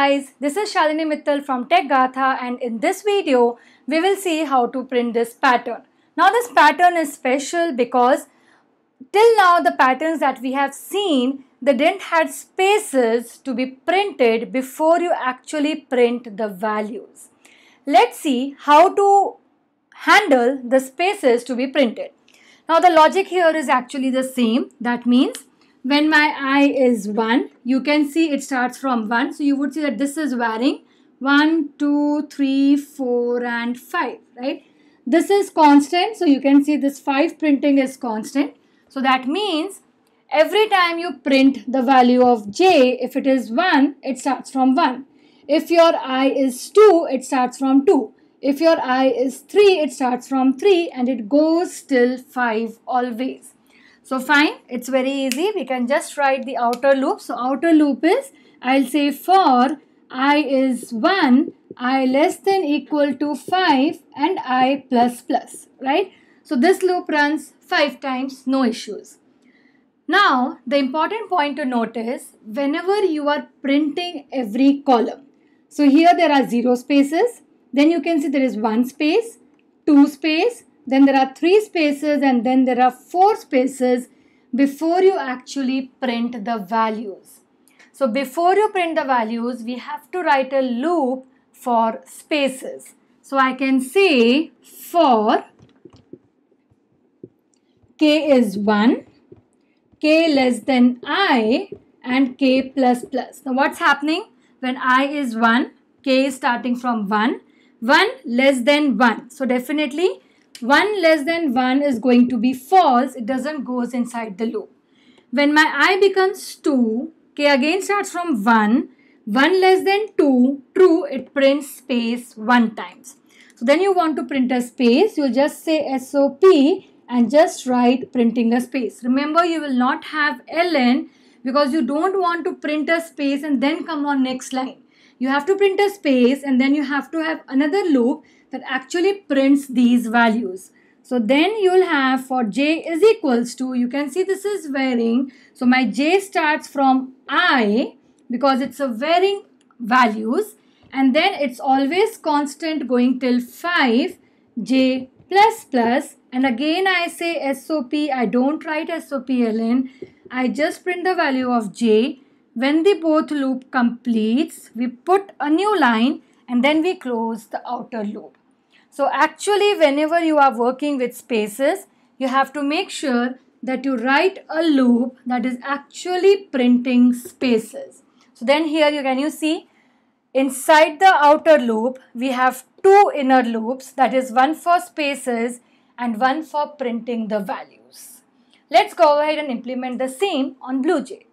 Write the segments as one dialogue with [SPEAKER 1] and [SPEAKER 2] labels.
[SPEAKER 1] guys, this is Shalini Mittal from Tech Gatha and in this video, we will see how to print this pattern. Now this pattern is special because till now the patterns that we have seen, they didn't had spaces to be printed before you actually print the values. Let's see how to handle the spaces to be printed. Now the logic here is actually the same. That means when my i is 1 you can see it starts from 1 so you would see that this is varying 1 2 3 4 and 5 right this is constant so you can see this 5 printing is constant so that means every time you print the value of j if it is 1 it starts from 1 if your i is 2 it starts from 2 if your i is 3 it starts from 3 and it goes till 5 always so fine, it's very easy. We can just write the outer loop. So outer loop is, I'll say for i is 1, i less than equal to 5 and i plus plus, right? So this loop runs 5 times, no issues. Now, the important point to note is whenever you are printing every column. So here there are 0 spaces. Then you can see there is 1 space, 2 space, then there are three spaces and then there are four spaces before you actually print the values. So before you print the values, we have to write a loop for spaces. So I can say for k is 1, k less than i and k plus plus. Now what's happening? When i is 1, k is starting from 1, 1 less than 1. So definitely 1 less than 1 is going to be false. It doesn't goes inside the loop. When my i becomes 2, k again starts from 1. 1 less than 2, true, it prints space 1 times. So then you want to print a space, you just say SOP and just write printing a space. Remember you will not have LN because you don't want to print a space and then come on next line you have to print a space and then you have to have another loop that actually prints these values. So then you'll have for j is equals to, you can see this is varying. So my j starts from i because it's a varying values and then it's always constant going till 5 j plus plus and again I say SOP I don't write SOPLN I just print the value of j when the both loop completes, we put a new line and then we close the outer loop. So actually whenever you are working with spaces, you have to make sure that you write a loop that is actually printing spaces. So then here you can you see inside the outer loop we have two inner loops that is one for spaces and one for printing the values. Let's go ahead and implement the same on BlueJay.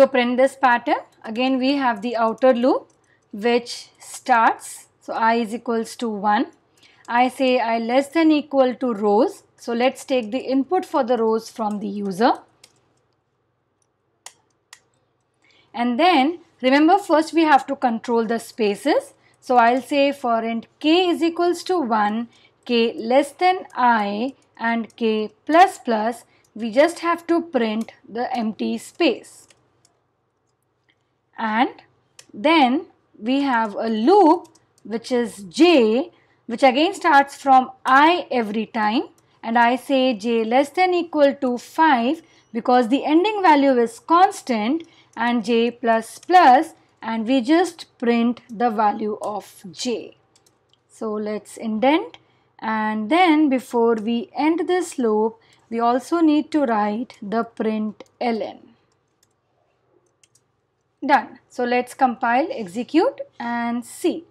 [SPEAKER 1] To print this pattern, again we have the outer loop which starts, so i is equals to 1. I say i less than equal to rows, so let's take the input for the rows from the user. And then remember first we have to control the spaces. So I'll say for int k is equals to 1, k less than i and k plus plus we just have to print the empty space and then we have a loop which is j which again starts from i every time and I say j less than equal to 5 because the ending value is constant and j plus plus and we just print the value of j. So let's indent and then before we end this loop we also need to write the print ln. Done. So let's compile, execute and see.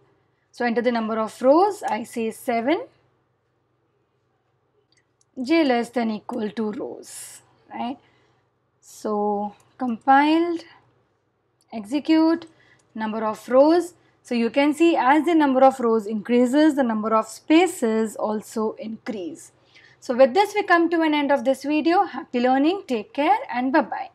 [SPEAKER 1] So enter the number of rows. I say 7. J less than equal to rows. Right. So compiled, execute, number of rows. So you can see as the number of rows increases, the number of spaces also increase. So with this we come to an end of this video. Happy learning, take care and bye-bye.